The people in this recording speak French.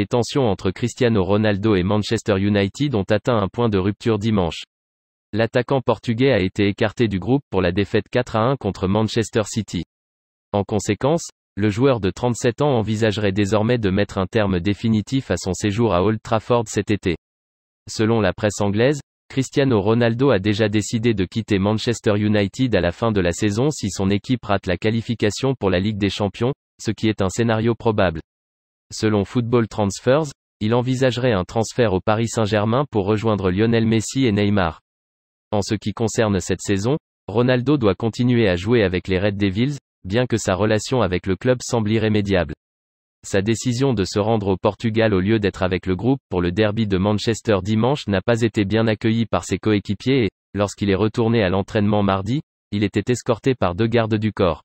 les tensions entre Cristiano Ronaldo et Manchester United ont atteint un point de rupture dimanche. L'attaquant portugais a été écarté du groupe pour la défaite 4 à 1 contre Manchester City. En conséquence, le joueur de 37 ans envisagerait désormais de mettre un terme définitif à son séjour à Old Trafford cet été. Selon la presse anglaise, Cristiano Ronaldo a déjà décidé de quitter Manchester United à la fin de la saison si son équipe rate la qualification pour la Ligue des Champions, ce qui est un scénario probable. Selon Football Transfers, il envisagerait un transfert au Paris Saint-Germain pour rejoindre Lionel Messi et Neymar. En ce qui concerne cette saison, Ronaldo doit continuer à jouer avec les Red Devils, bien que sa relation avec le club semble irrémédiable. Sa décision de se rendre au Portugal au lieu d'être avec le groupe pour le derby de Manchester dimanche n'a pas été bien accueillie par ses coéquipiers et, lorsqu'il est retourné à l'entraînement mardi, il était escorté par deux gardes du corps.